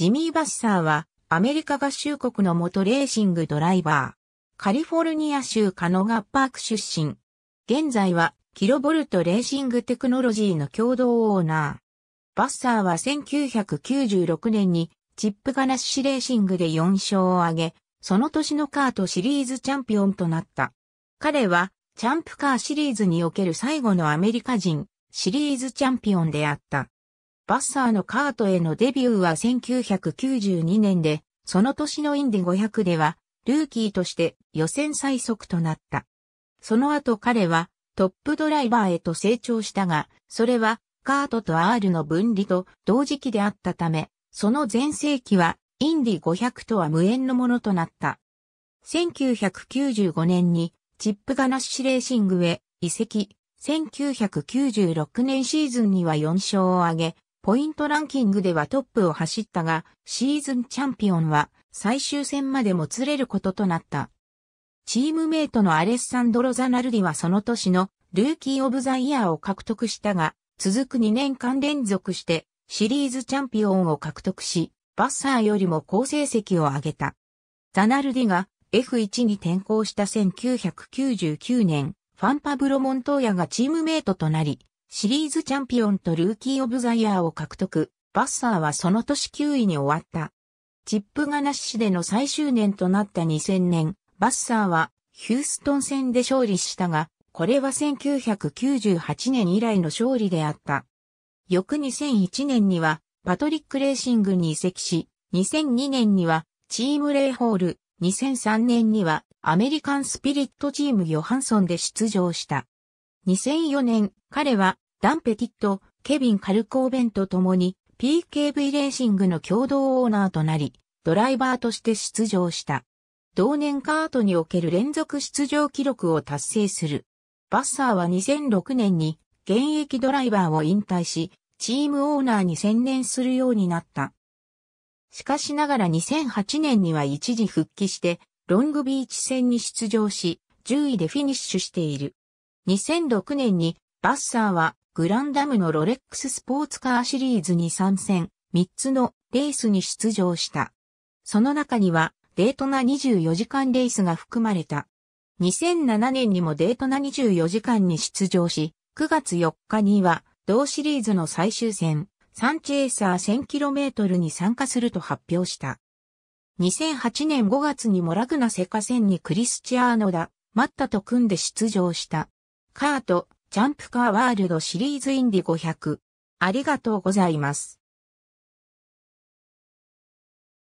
ジミー・バッサーは、アメリカ合衆国の元レーシングドライバー。カリフォルニア州カノガパーク出身。現在は、キロボルトレーシングテクノロジーの共同オーナー。バッサーは1996年に、チップガナッシュレーシングで4勝を挙げ、その年のカートシリーズチャンピオンとなった。彼は、チャンプカーシリーズにおける最後のアメリカ人、シリーズチャンピオンであった。バッサーのカートへのデビューは1992年で、その年のインディ500では、ルーキーとして予選最速となった。その後彼はトップドライバーへと成長したが、それはカートと R の分離と同時期であったため、その前世紀はインディ500とは無縁のものとなった。1995年にチップガナッシュレーシングへ移籍、1996年シーズンには4勝を挙げ、ポイントランキングではトップを走ったが、シーズンチャンピオンは最終戦までもつれることとなった。チームメイトのアレッサンドロ・ザナルディはその年のルーキー・オブ・ザ・イヤーを獲得したが、続く2年間連続してシリーズチャンピオンを獲得し、バッサーよりも好成績を上げた。ザナルディが F1 に転向した1999年、ファンパブロ・モントーヤがチームメイトとなり、シリーズチャンピオンとルーキー・オブ・ザ・イヤーを獲得。バッサーはその年9位に終わった。チップがなしでの最終年となった2000年、バッサーはヒューストン戦で勝利したが、これは1998年以来の勝利であった。翌2001年にはパトリックレーシングに移籍し、2002年にはチームレイホール、2003年にはアメリカンスピリットチームヨハンソンで出場した。2004年、彼はダン・ペティット、ケビン・カルコーベンと共に PKV レーシングの共同オーナーとなり、ドライバーとして出場した。同年カートにおける連続出場記録を達成する。バッサーは2006年に現役ドライバーを引退し、チームオーナーに専念するようになった。しかしながら2008年には一時復帰して、ロングビーチ戦に出場し、10位でフィニッシュしている。2006年にバッサーはグランダムのロレックススポーツカーシリーズに参戦、3つのレースに出場した。その中にはデートナ24時間レースが含まれた。2007年にもデートナ24時間に出場し、9月4日には同シリーズの最終戦、サンチェーサー 1000km に参加すると発表した。2008年5月にもラグナセカ戦にクリスチアーノだ、マッタと組んで出場した。カート、ジャンプカーワールドシリーズインディ500。ありがとうございます。